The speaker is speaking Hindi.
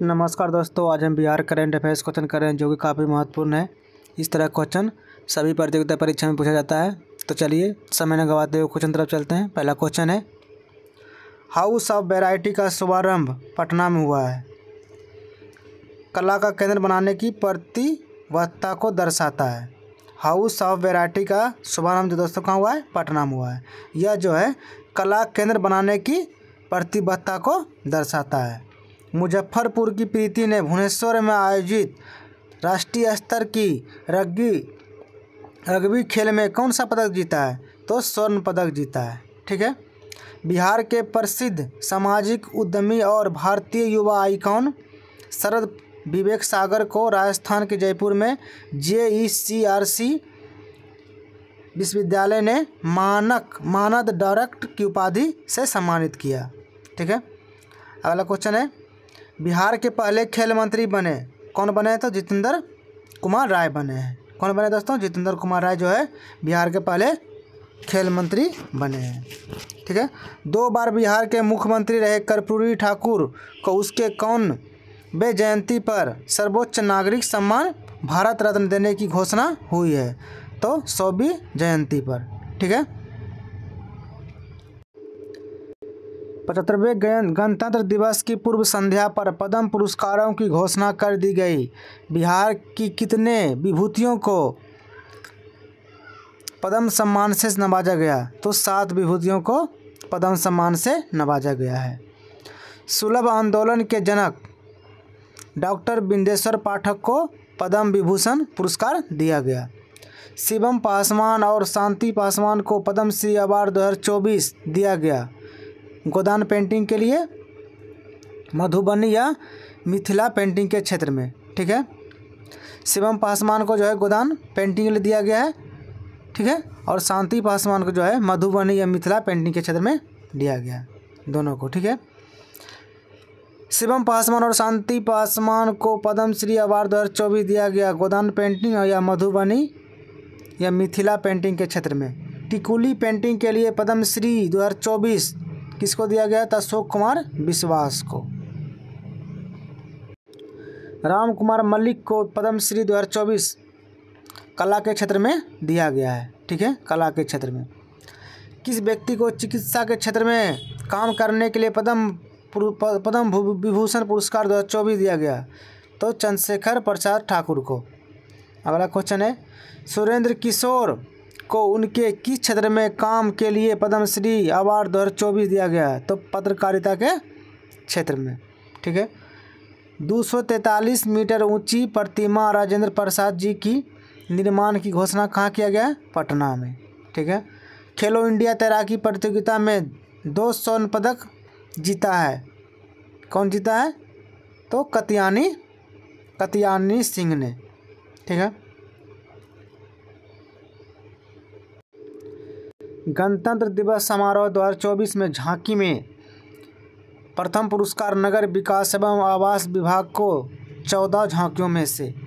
नमस्कार दोस्तों आज हम बिहार करेंट अफेयर्स क्वेश्चन कर रहे हैं जो कि काफ़ी महत्वपूर्ण है इस तरह क्वेश्चन सभी प्रतियोगिता परीक्षा में पूछा जाता है तो चलिए समय न गवाते हुए क्वेश्चन तरफ चलते हैं पहला क्वेश्चन है हाउस ऑफ वेराइटी का शुभारंभ पटना में हुआ है कला का केंद्र बनाने की प्रतिबद्धता को दर्शाता है हाउस ऑफ वेराइटी का शुभारंभ जो दोस्तों कहाँ हुआ है पटना में हुआ है यह जो है कला केंद्र बनाने की प्रतिबद्धता को दर्शाता है मुजफ्फरपुर की प्रीति ने भुवनेश्वर में आयोजित राष्ट्रीय स्तर की रग्बी रग्बी खेल में कौन सा पदक जीता है तो स्वर्ण पदक जीता है ठीक है बिहार के प्रसिद्ध सामाजिक उद्यमी और भारतीय युवा आइकॉन शरद विवेक सागर को राजस्थान के जयपुर में जे ई सी आर सी विश्वविद्यालय ने मानक मानद डायरेक्ट की उपाधि से सम्मानित किया ठीक है अगला क्वेश्चन है बिहार के पहले खेल मंत्री बने कौन बने तो जितेंद्र कुमार राय बने हैं कौन बने दोस्तों जितेंद्र कुमार राय जो है बिहार के पहले खेल मंत्री बने हैं ठीक है दो बार बिहार के मुख्यमंत्री रहे कर्पूरी ठाकुर को उसके कौन बे जयंती पर सर्वोच्च नागरिक सम्मान भारत रत्न देने की घोषणा हुई है तो सौवीं जयंती पर ठीक है पचहत्तरवें गणतंत्र दिवस की पूर्व संध्या पर पद्म पुरस्कारों की घोषणा कर दी गई बिहार की कितने विभूतियों को पद्म सम्मान से नवाजा गया तो सात विभूतियों को पद्म सम्मान से नवाजा गया है सुलभ आंदोलन के जनक डॉक्टर बिंदेश्वर पाठक को पद्म विभूषण पुरस्कार दिया गया शिवम पासवान और शांति पासवान को पद्मश्री अवार्ड चौबीस दिया गया गोदान पेंटिंग के लिए मधुबनी या मिथिला पेंटिंग के क्षेत्र में ठीक है शिवम पासवान को जो है गोदान पेंटिंग के लिए दिया गया है ठीक है और शांति पासवान को जो है मधुबनी या मिथिला पेंटिंग के क्षेत्र में दिया गया दोनों को ठीक है शिवम पासवान और शांति पासवान को पद्मश्री अवार्ड दो हज़ार चौबीस दिया गया गोदान पेंटिंग या मधुबनी या मिथिला पेंटिंग के क्षेत्र में टिकुली पेंटिंग के लिए पद्मश्री दो चौबीस किसको दिया गया था अशोक कुमार विश्वास को राम कुमार मल्लिक को पद्मश्री 2024 कला के क्षेत्र में दिया गया है ठीक है कला के क्षेत्र में किस व्यक्ति को चिकित्सा के क्षेत्र में काम करने के लिए पद्म पद्म विभूषण पुरस्कार 2024 दिया गया तो चंद्रशेखर प्रसाद ठाकुर को अगला क्वेश्चन है सुरेंद्र किशोर को उनके किस क्षेत्र में काम के लिए पद्मश्री अवार्ड दो हज़ार चौबीस दिया गया है तो पत्रकारिता के क्षेत्र में ठीक है दो मीटर ऊंची प्रतिमा राजेंद्र प्रसाद जी की निर्माण की घोषणा कहाँ किया गया है पटना में ठीक है खेलो इंडिया तैराकी प्रतियोगिता में दो स्वर्ण पदक जीता है कौन जीता है तो कतियानी कतियानी सिंह ने ठीक है गणतंत्र दिवस समारोह दो हज़ार चौबीस में झांकी में प्रथम पुरस्कार नगर विकास एवं आवास विभाग को चौदह झांकियों में से